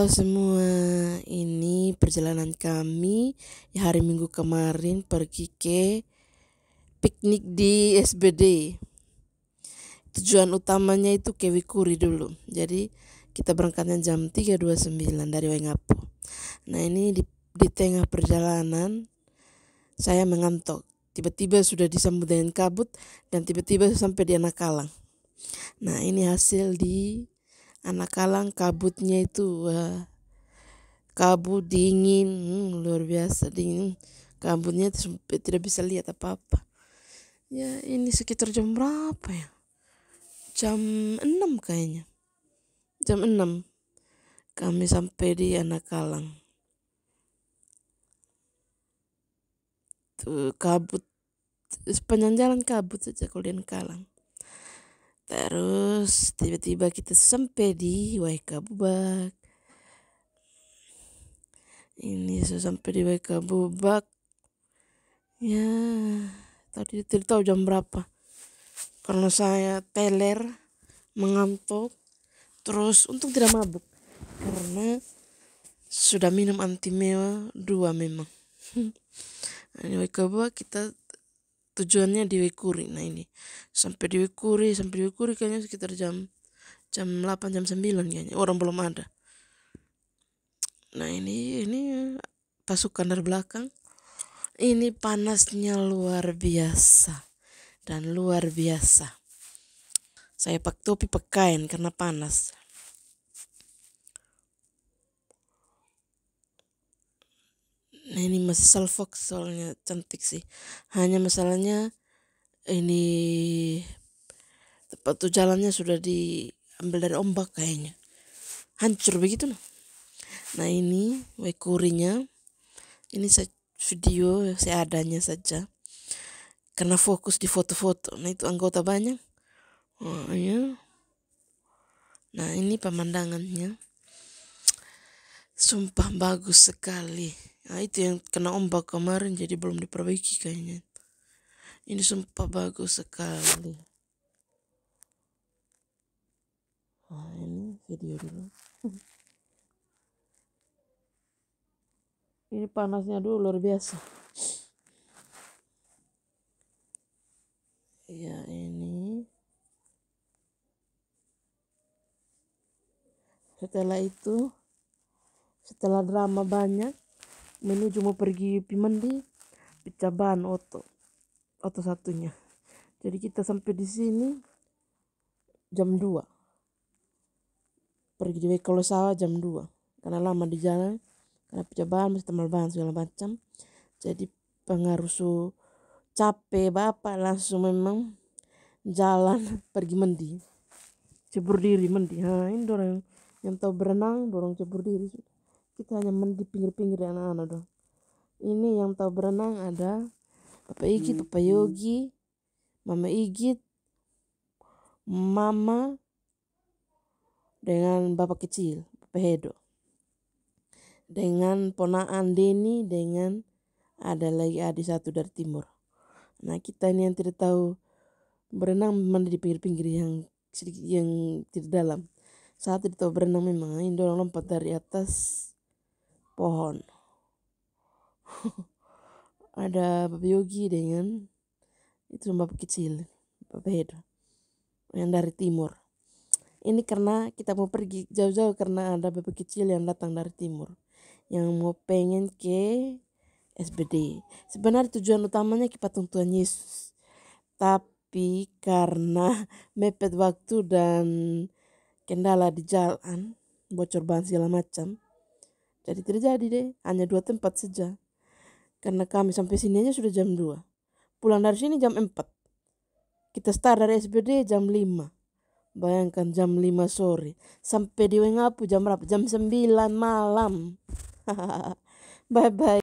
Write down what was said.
Halo semua, ini perjalanan kami hari Minggu kemarin pergi ke piknik di SBD. Tujuan utamanya itu ke Wikuri dulu. Jadi kita berangkatnya jam 3.29 dari Waingapu. Nah ini di, di tengah perjalanan saya mengantuk. Tiba-tiba sudah disambut dengan kabut dan tiba-tiba sampai di Anakalang. Nah ini hasil di anak kalang kabutnya itu wah kabut dingin hmm, luar biasa dingin kabutnya tidak bisa lihat apa apa ya ini sekitar jam berapa ya jam enam kayaknya jam enam kami sampai di anak kalang tuh kabut sepanjang jalan kabut saja kalian kalang Terus tiba-tiba kita sampai di Waikabubak. Ini sudah sampai di Waikabubak. Ya, tadi tidak tahu jam berapa. Karena saya teler, mengantuk, terus untuk tidak mabuk. Karena sudah minum anti mewah dua memang. Ini Waikabubak kita tujuannya di Kuri nah ini sampai di Kuri sampai di Kuri kayaknya sekitar jam jam 8 jam 9 kayaknya orang belum ada nah ini ini pasukan dari belakang ini panasnya luar biasa dan luar biasa saya pakai topi pakaian karena panas Nah ini masih Salvox soalnya cantik sih. Hanya masalahnya ini tempat tuh jalannya sudah diambil dari ombak kayaknya. Hancur begitu nah. Nah ini wekurinya. Ini saya video seadanya saja. Karena fokus di foto-foto. Nah itu anggota banyak. Oh, iya. Nah ini pemandangannya. Sumpah bagus sekali. Nah, itu yang kena ombak kemarin jadi belum diperbaiki kayaknya. Ini sumpah bagus sekali. Nah, ini video dulu. ini panasnya dulu luar biasa. Ya ini. Setelah itu, setelah drama banyak, menuju mau pergi piman di ban oto oto satunya jadi kita sampai di sini jam 2 pergi dari kalau salah jam 2 karena lama di jalan karena pecahan mesti masih tambal segala macam jadi pengaruh su capek bapak langsung memang jalan pergi mandi cebur diri mandi ha ini orang yang tahu berenang dorong cebur diri kita hanya main di pinggir-pinggir anak-anak dong ini yang tahu berenang ada Papa Igit, hmm. Papa Yogi, Mama Igit, Mama dengan Bapak kecil, Bapak Hedo. Dengan ponaan Deni dengan ada lagi adik satu dari timur. Nah, kita ini yang tidak tahu berenang mandi di pinggir-pinggir yang sedikit yang tidak dalam. Saat itu berenang memang ini dorong lompat dari atas pohon. Ada Babi dengan itu babi kecil, berbeda yang dari timur. Ini karena kita mau pergi jauh-jauh karena ada babi kecil yang datang dari timur yang mau pengen ke SBD. Sebenarnya tujuan utamanya ke patung Tuhan Yesus. Tapi karena mepet waktu dan kendala di jalan, bocor ban segala macam, jadi terjadi deh, hanya dua tempat saja. Karena kami sampai sini aja sudah jam 2. Pulang dari sini jam 4. Kita start dari SBD jam 5. Bayangkan jam 5 sore. Sampai di Wengapu jam berapa? Jam 9 malam. Bye-bye.